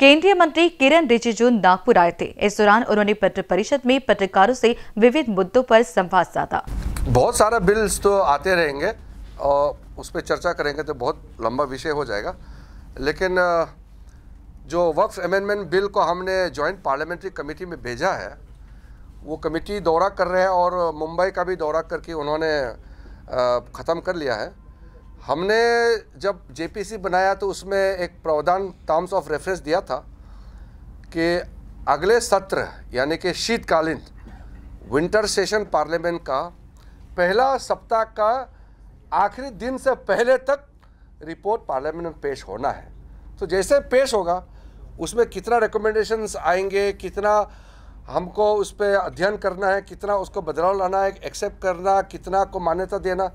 केंद्रीय मंत्री किरण रिजिजू नागपुर आए थे इस दौरान उन्होंने पत्र परिषद में पत्रकारों से विविध मुद्दों पर संवाद साधा बहुत सारा बिल्स तो आते रहेंगे और उस पर चर्चा करेंगे तो बहुत लंबा विषय हो जाएगा लेकिन जो वक्फ अमेंडमेंट बिल को हमने जॉइंट पार्लियामेंट्री कमेटी में भेजा है वो कमेटी दौरा कर रहे हैं और मुंबई का भी दौरा करके उन्होंने ख़त्म कर लिया है हमने जब जेपीसी बनाया तो उसमें एक प्रावधान टर्म्स ऑफ रेफरेंस दिया था कि अगले सत्र यानी कि शीतकालीन विंटर सेशन पार्लियामेंट का पहला सप्ताह का आखिरी दिन से पहले तक रिपोर्ट पार्लियामेंट में पेश होना है तो जैसे पेश होगा उसमें कितना रिकमेंडेशंस आएंगे कितना हमको उस पर अध्ययन करना है कितना उसको बदलाव लाना है एक्सेप्ट करना कितना को मान्यता देना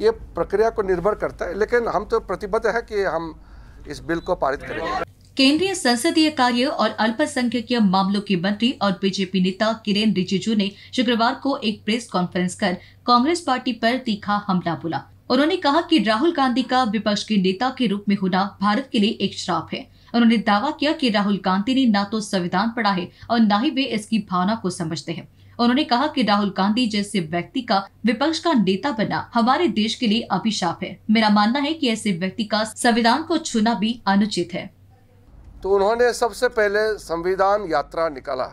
ये प्रक्रिया को निर्भर करता है लेकिन हम तो प्रतिबद्ध है कि हम इस बिल को पारित करेंगे केंद्रीय संसदीय कार्य और अल्पसंख्यक मामलों के मंत्री और बीजेपी नेता किरेन रिजिजू ने शुक्रवार को एक प्रेस कॉन्फ्रेंस कर कांग्रेस पार्टी पर तीखा हमला बोला उन्होंने कहा कि राहुल गांधी का विपक्ष के नेता के रूप में होना भारत के लिए एक श्राप है उन्होंने दावा किया कि राहुल गांधी ने न तो संविधान पढ़ा है और न ही वे इसकी भावना को समझते हैं उन्होंने कहा कि राहुल गांधी जैसे व्यक्ति का विपक्ष का नेता बनना हमारे देश के लिए अभिशाप है मेरा मानना है कि ऐसे व्यक्ति का संविधान को छूना भी अनुचित है तो उन्होंने सबसे पहले संविधान यात्रा निकाला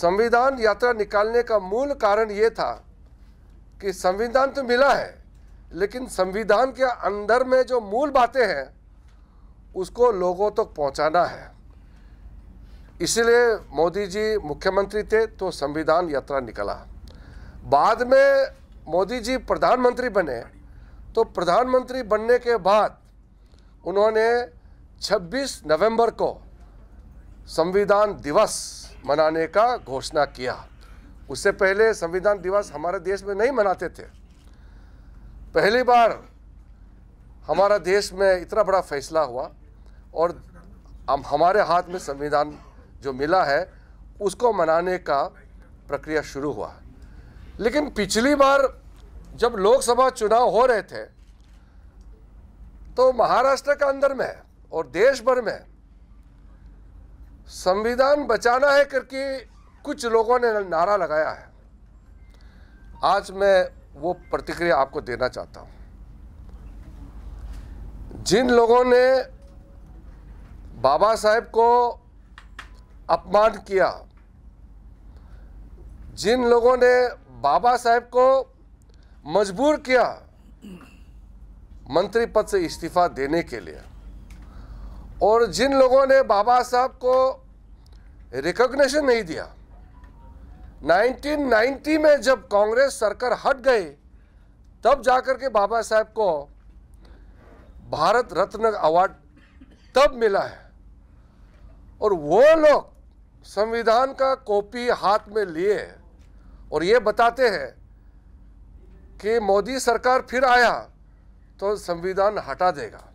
संविधान यात्रा निकालने का मूल कारण ये था कि संविधान तो मिला है लेकिन संविधान के अंदर में जो मूल बातें हैं उसको लोगों तक तो पहुंचाना है इसलिए मोदी जी मुख्यमंत्री थे तो संविधान यात्रा निकला बाद में मोदी जी प्रधानमंत्री बने तो प्रधानमंत्री बनने के बाद उन्होंने 26 नवंबर को संविधान दिवस मनाने का घोषणा किया उससे पहले संविधान दिवस हमारे देश में नहीं मनाते थे पहली बार हमारा देश में इतना बड़ा फैसला हुआ और हम हमारे हाथ में संविधान जो मिला है उसको मनाने का प्रक्रिया शुरू हुआ लेकिन पिछली बार जब लोकसभा चुनाव हो रहे थे तो महाराष्ट्र के अंदर में और देश भर में संविधान बचाना है करके कुछ लोगों ने नारा लगाया है आज मैं वो प्रतिक्रिया आपको देना चाहता हूं जिन लोगों ने बाबा साहेब को अपमान किया जिन लोगों ने बाबा साहेब को मजबूर किया मंत्री पद से इस्तीफा देने के लिए और जिन लोगों ने बाबा साहब को रिकॉग्निशन नहीं दिया 1990 में जब कांग्रेस सरकार हट गई तब जाकर के बाबा साहब को भारत रत्न अवार्ड तब मिला है और वो लोग संविधान का कॉपी हाथ में लिए हैं और ये बताते हैं कि मोदी सरकार फिर आया तो संविधान हटा देगा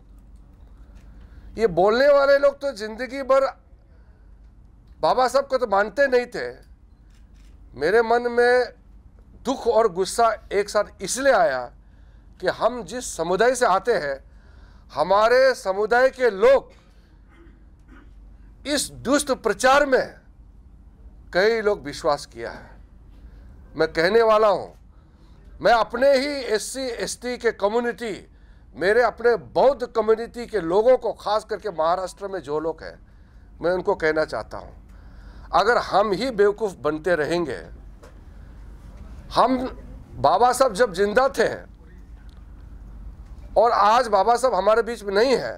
ये बोलने वाले लोग तो जिंदगी भर बाबा साहब को तो मानते नहीं थे मेरे मन में दुख और गुस्सा एक साथ इसलिए आया कि हम जिस समुदाय से आते हैं हमारे समुदाय के लोग इस दुष्ट प्रचार में कई लोग विश्वास किया है मैं कहने वाला हूं मैं अपने ही एससी एसटी के कम्युनिटी मेरे अपने बौद्ध कम्युनिटी के लोगों को खास करके महाराष्ट्र में जो लोग हैं मैं उनको कहना चाहता हूं अगर हम ही बेवकूफ़ बनते रहेंगे हम बाबा साहब जब जिंदा थे और आज बाबा साहब हमारे बीच में नहीं है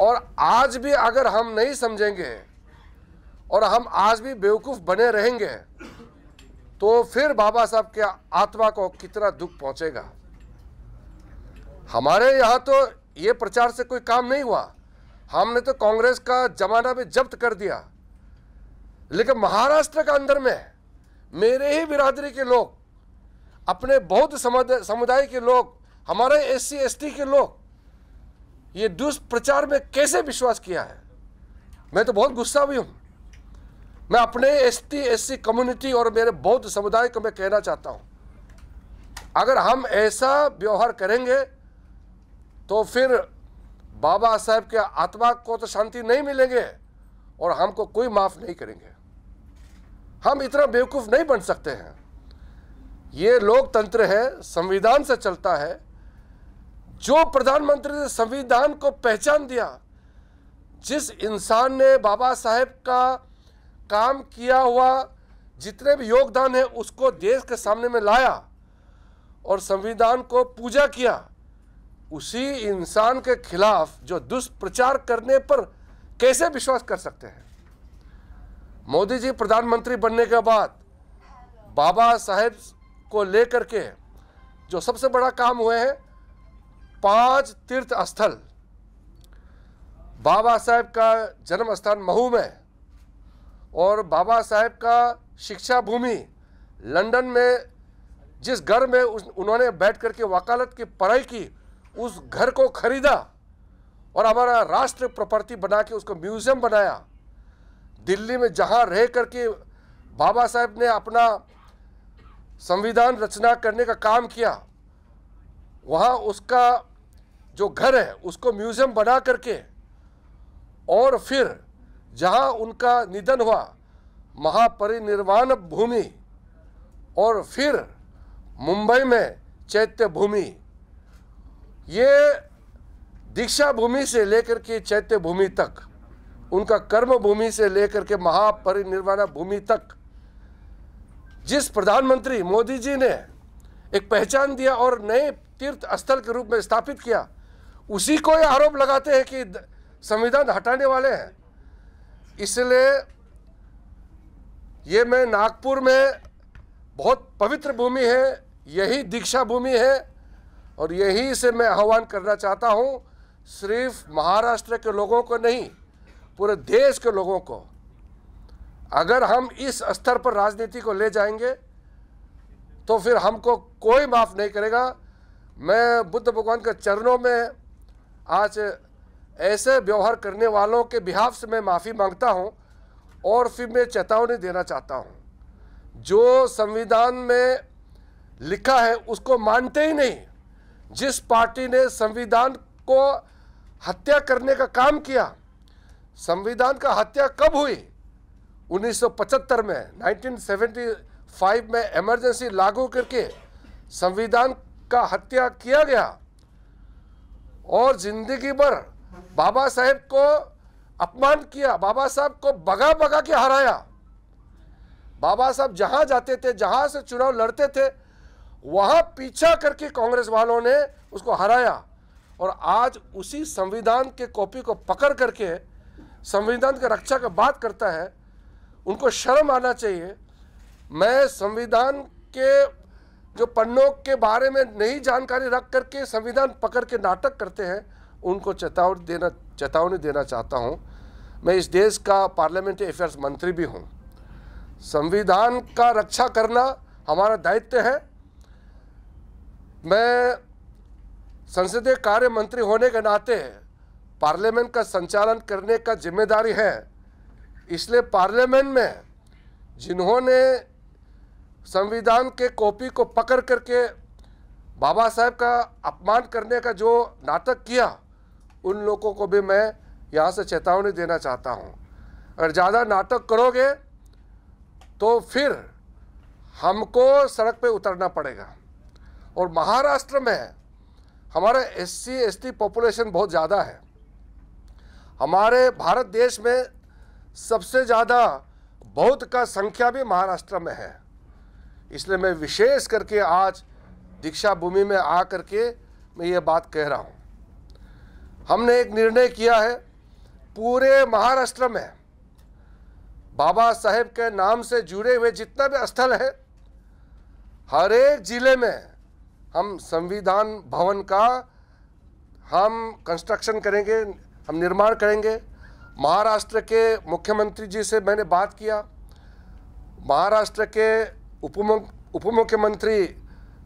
और आज भी अगर हम नहीं समझेंगे और हम आज भी बेवकूफ़ बने रहेंगे तो फिर बाबा साहब के आत्मा को कितना दुख पहुंचेगा हमारे यहाँ तो ये प्रचार से कोई काम नहीं हुआ हमने तो कांग्रेस का जमाना भी जब्त कर दिया लेकिन महाराष्ट्र के अंदर में मेरे ही बिरादरी के लोग अपने बौद्ध समुदाय के लोग हमारे एस सी के लोग ये दुष्प्रचार में कैसे विश्वास किया है मैं तो बहुत गुस्सा भी हूं मैं अपने एस टी कम्युनिटी और मेरे बौद्ध समुदाय को मैं कहना चाहता हूं अगर हम ऐसा व्यवहार करेंगे तो फिर बाबा साहब के आत्मा को तो शांति नहीं मिलेंगे और हमको कोई माफ़ नहीं करेंगे हम इतना बेवकूफ़ नहीं बन सकते हैं ये लोकतंत्र है संविधान से चलता है जो प्रधानमंत्री ने संविधान को पहचान दिया जिस इंसान ने बाबा साहेब का काम किया हुआ जितने भी योगदान है उसको देश के सामने में लाया और संविधान को पूजा किया उसी इंसान के खिलाफ जो दुष्प्रचार करने पर कैसे विश्वास कर सकते हैं मोदी जी प्रधानमंत्री बनने के बाद बाबा साहेब को लेकर के जो सबसे बड़ा काम हुए हैं पांच तीर्थ स्थल बाबा साहेब का जन्म स्थान महू में और बाबा साहेब का शिक्षा भूमि लंदन में जिस घर में उस उन्होंने बैठ कर के वकालत की पढ़ाई की उस घर को खरीदा और हमारा राष्ट्र प्रॉपर्टी बना के उसको म्यूज़ियम बनाया दिल्ली में जहाँ रह करके बाबा साहेब ने अपना संविधान रचना करने का काम किया वहाँ उसका जो घर है उसको म्यूज़ियम बना करके और फिर जहाँ उनका निधन हुआ महापरिनिर्वाण भूमि और फिर मुंबई में चैत्य भूमि ये दीक्षा भूमि से लेकर के चैत्य भूमि तक उनका कर्म भूमि से लेकर के महापरिनिर्वाण भूमि तक जिस प्रधानमंत्री मोदी जी ने एक पहचान दिया और नए तीर्थ स्थल के रूप में स्थापित किया उसी को ये आरोप लगाते हैं कि संविधान हटाने वाले हैं इसलिए ये मैं नागपुर में बहुत पवित्र भूमि है यही दीक्षा भूमि है और यही से मैं आह्वान करना चाहता हूँ सिर्फ महाराष्ट्र के लोगों को नहीं पूरे देश के लोगों को अगर हम इस स्तर पर राजनीति को ले जाएंगे तो फिर हमको कोई माफ़ नहीं करेगा मैं बुद्ध भगवान के चरणों में आज ऐसे व्यवहार करने वालों के बिहाफ से मैं माफ़ी मांगता हूँ और फिर मैं चेतावनी देना चाहता हूँ जो संविधान में लिखा है उसको मानते ही नहीं जिस पार्टी ने संविधान को हत्या करने का काम किया संविधान का हत्या कब हुई 1975 में 1975 में इमरजेंसी लागू करके संविधान का हत्या किया गया और जिंदगी भर बाबा साहेब को अपमान किया बाबा साहब को बगा बगा के हराया बाबा साहब जहां जाते थे जहां से चुनाव लड़ते थे वहां पीछा करके कांग्रेस वालों ने उसको हराया और आज उसी संविधान के कॉपी को पकड़ करके संविधान के रक्षा का बात करता है उनको शर्म आना चाहिए मैं संविधान के जो पन्नों के बारे में नई जानकारी रख करके संविधान पकड़ के नाटक करते हैं उनको चेतावनी देना चेतावनी देना चाहता हूँ मैं इस देश का पार्लियामेंट्री अफेयर्स मंत्री भी हूँ संविधान का रक्षा करना हमारा दायित्व है मैं संसदीय कार्य मंत्री होने के नाते पार्लियामेंट का संचालन करने का जिम्मेदारी है इसलिए पार्लियामेंट में जिन्होंने संविधान के कॉपी को पकड़ करके बाबा साहब का अपमान करने का जो नाटक किया उन लोगों को भी मैं यहाँ से चेतावनी देना चाहता हूँ अगर ज़्यादा नाटक करोगे तो फिर हमको सड़क पे उतरना पड़ेगा और महाराष्ट्र में हमारा S C S T population बहुत ज़्यादा है हमारे भारत देश में सबसे ज़्यादा बौद्ध का संख्या भी महाराष्ट्र में है इसलिए मैं विशेष करके आज दीक्षा भूमि में आ करके मैं ये बात कह रहा हूँ हमने एक निर्णय किया है पूरे महाराष्ट्र में बाबा साहेब के नाम से जुड़े हुए जितना भी स्थल है हर एक ज़िले में हम संविधान भवन का हम कंस्ट्रक्शन करेंगे हम निर्माण करेंगे महाराष्ट्र के मुख्यमंत्री जी से मैंने बात किया महाराष्ट्र के उप मुख्यमंत्री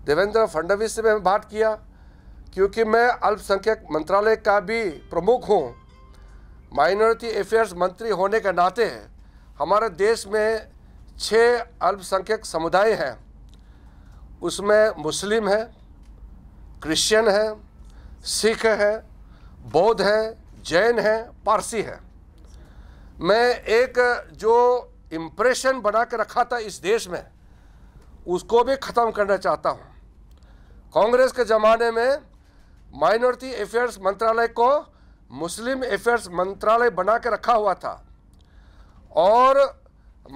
देवेंद्र फडणवीस से भी मैं बात किया क्योंकि मैं अल्पसंख्यक मंत्रालय का भी प्रमुख हूँ माइनॉरिटी अफेयर्स मंत्री होने के नाते हमारे देश में छः अल्पसंख्यक समुदाय हैं उसमें मुस्लिम हैं क्रिश्चियन हैं सिख हैं बौद्ध हैं जैन हैं पारसी हैं मैं एक जो इम्प्रेशन बना के रखा था इस देश में उसको भी ख़त्म करना चाहता हूँ कांग्रेस के ज़माने में माइनॉरिटी अफेयर्स मंत्रालय को मुस्लिम अफेयर्स मंत्रालय बना के रखा हुआ था और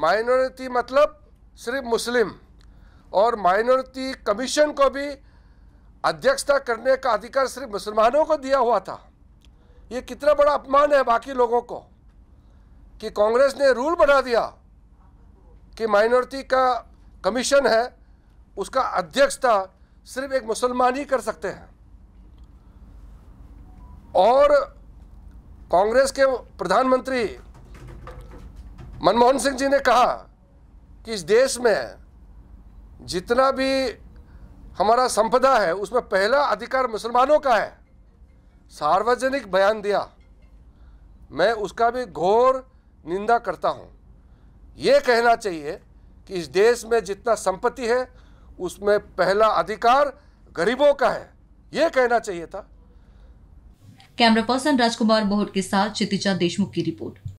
माइनॉरिटी मतलब सिर्फ मुस्लिम और माइनॉरिटी कमीशन को भी अध्यक्षता करने का अधिकार सिर्फ मुसलमानों को दिया हुआ था ये कितना बड़ा अपमान है बाकी लोगों को कि कांग्रेस ने रूल बना दिया कि माइनॉरिटी का कमीशन है उसका अध्यक्षता सिर्फ एक मुसलमान ही कर सकते हैं और कांग्रेस के प्रधानमंत्री मनमोहन सिंह जी ने कहा कि इस देश में जितना भी हमारा संपदा है उसमें पहला अधिकार मुसलमानों का है सार्वजनिक बयान दिया मैं उसका भी घोर निंदा करता हूँ ये कहना चाहिए कि इस देश में जितना संपत्ति है उसमें पहला अधिकार गरीबों का है ये कहना चाहिए था कैमरा पर्सन राजकुमार बोहट के साथ चितिजा देशमुख की रिपोर्ट